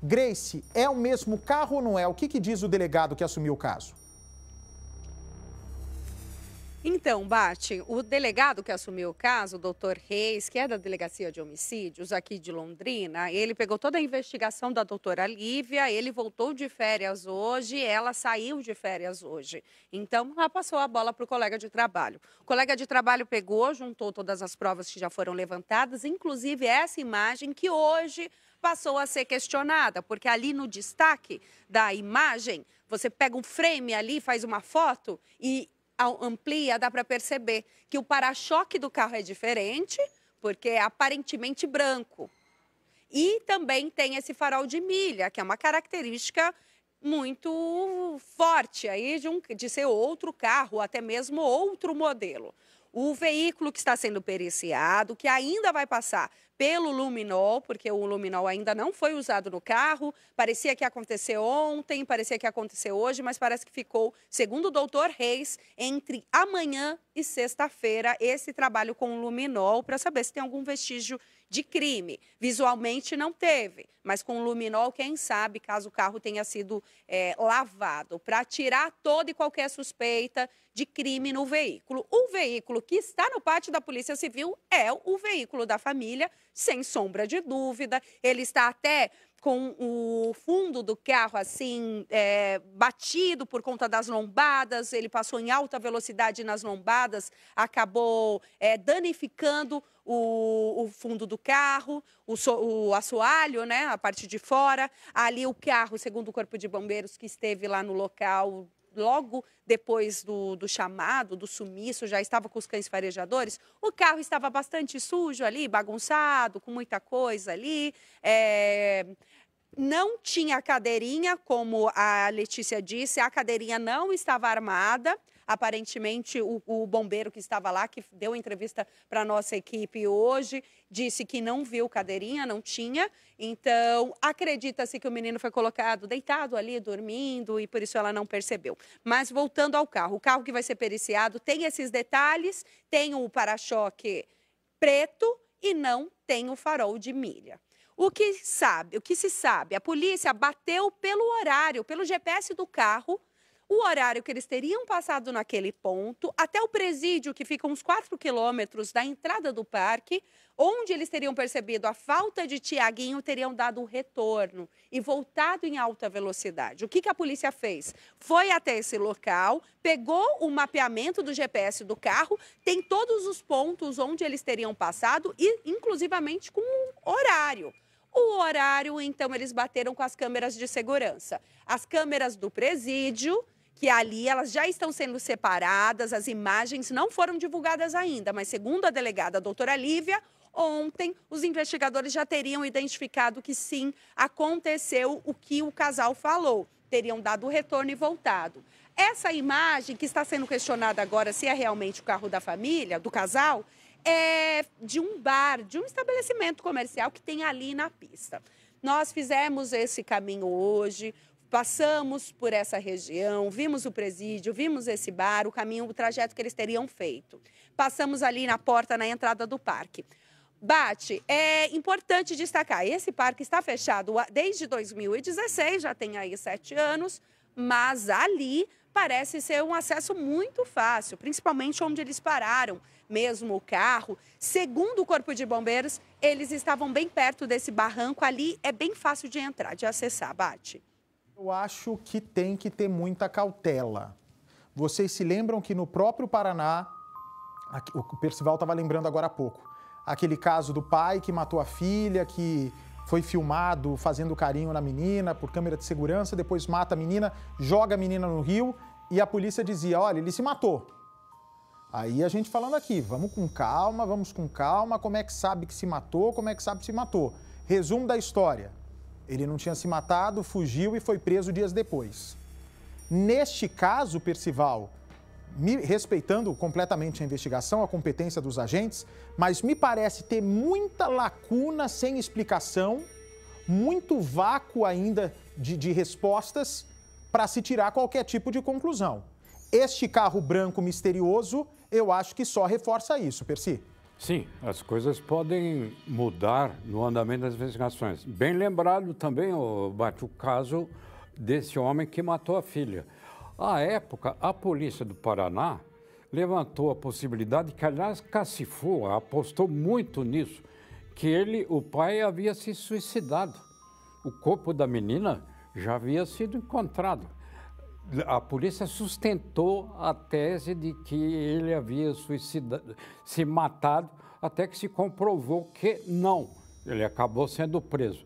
Grace, é o mesmo carro ou não é? O que, que diz o delegado que assumiu o caso? Então, Bate, o delegado que assumiu o caso, o doutor Reis, que é da Delegacia de Homicídios aqui de Londrina, ele pegou toda a investigação da doutora Lívia, ele voltou de férias hoje, ela saiu de férias hoje. Então, ela passou a bola para o colega de trabalho. O colega de trabalho pegou, juntou todas as provas que já foram levantadas, inclusive essa imagem que hoje passou a ser questionada, porque ali no destaque da imagem, você pega um frame ali, faz uma foto e amplia, dá para perceber que o para-choque do carro é diferente, porque é aparentemente branco. E também tem esse farol de milha, que é uma característica muito forte aí de, um, de ser outro carro, até mesmo outro modelo o veículo que está sendo periciado, que ainda vai passar pelo luminol, porque o luminol ainda não foi usado no carro. Parecia que aconteceu ontem, parecia que aconteceu hoje, mas parece que ficou, segundo o doutor Reis, entre amanhã e sexta-feira, esse trabalho com o luminol para saber se tem algum vestígio de crime. Visualmente não teve, mas com luminol, quem sabe, caso o carro tenha sido é, lavado, para tirar toda e qualquer suspeita de crime no veículo. O veículo que está no pátio da Polícia Civil é o veículo da família, sem sombra de dúvida. Ele está até com o fundo do carro assim é, batido por conta das lombadas, ele passou em alta velocidade nas lombadas, acabou é, danificando o, o fundo do carro, o, so, o assoalho, né, a parte de fora. Ali o carro, segundo o Corpo de Bombeiros que esteve lá no local, logo depois do, do, chamado, do sumiço, já estava com os cães farejadores, o carro estava bastante sujo ali, bagunçado, com muita coisa ali. É... Não tinha cadeirinha, como a Letícia disse, a cadeirinha não estava armada. Aparentemente, o, o bombeiro que estava lá, que deu entrevista para nossa equipe hoje, disse que não viu cadeirinha, não tinha. Então, acredita-se que o menino foi colocado deitado ali, dormindo, e por isso ela não percebeu. Mas voltando ao carro, o carro que vai ser periciado tem esses detalhes, tem o para-choque preto e não tem o farol de milha. O que sabe, o que se sabe? A polícia bateu pelo horário, pelo GPS do carro o horário que eles teriam passado naquele ponto, até o presídio, que fica uns 4 quilômetros da entrada do parque, onde eles teriam percebido a falta de Tiaguinho, teriam dado um retorno e voltado em alta velocidade. O que, que a polícia fez? Foi até esse local, pegou o mapeamento do GPS do carro, tem todos os pontos onde eles teriam passado, e inclusivamente com um horário. O horário, então, eles bateram com as câmeras de segurança. As câmeras do presídio que ali elas já estão sendo separadas, as imagens não foram divulgadas ainda, mas segundo a delegada a doutora Lívia, ontem os investigadores já teriam identificado que sim, aconteceu o que o casal falou, teriam dado o retorno e voltado. Essa imagem que está sendo questionada agora se é realmente o carro da família, do casal, é de um bar, de um estabelecimento comercial que tem ali na pista. Nós fizemos esse caminho hoje, Passamos por essa região, vimos o presídio, vimos esse bar, o caminho, o trajeto que eles teriam feito. Passamos ali na porta, na entrada do parque. Bate, é importante destacar: esse parque está fechado desde 2016, já tem aí sete anos, mas ali parece ser um acesso muito fácil, principalmente onde eles pararam mesmo o carro. Segundo o Corpo de Bombeiros, eles estavam bem perto desse barranco ali, é bem fácil de entrar, de acessar, Bate. Eu acho que tem que ter muita cautela. Vocês se lembram que no próprio Paraná, o Percival estava lembrando agora há pouco, aquele caso do pai que matou a filha, que foi filmado fazendo carinho na menina por câmera de segurança, depois mata a menina, joga a menina no rio e a polícia dizia: olha, ele se matou. Aí a gente falando aqui, vamos com calma, vamos com calma, como é que sabe que se matou, como é que sabe que se matou. Resumo da história: ele não tinha se matado, fugiu e foi preso dias depois. Neste caso, Percival, me, respeitando completamente a investigação, a competência dos agentes, mas me parece ter muita lacuna sem explicação, muito vácuo ainda de, de respostas para se tirar qualquer tipo de conclusão. Este carro branco misterioso, eu acho que só reforça isso, Percy. Sim, as coisas podem mudar no andamento das investigações. Bem lembrado também, Bate, o caso desse homem que matou a filha. À época, a polícia do Paraná levantou a possibilidade, que aliás Cacifua apostou muito nisso, que ele, o pai, havia se suicidado. O corpo da menina já havia sido encontrado a polícia sustentou a tese de que ele havia suicidado, se matado, até que se comprovou que não, ele acabou sendo preso.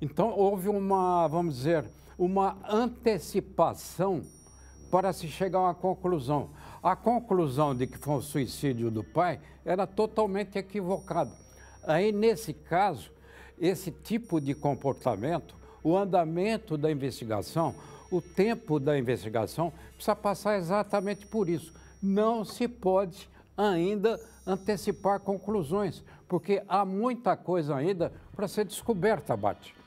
Então houve uma, vamos dizer, uma antecipação para se chegar a uma conclusão. A conclusão de que foi um suicídio do pai era totalmente equivocada. Aí, nesse caso, esse tipo de comportamento, o andamento da investigação, o tempo da investigação precisa passar exatamente por isso. Não se pode ainda antecipar conclusões, porque há muita coisa ainda para ser descoberta, Bate.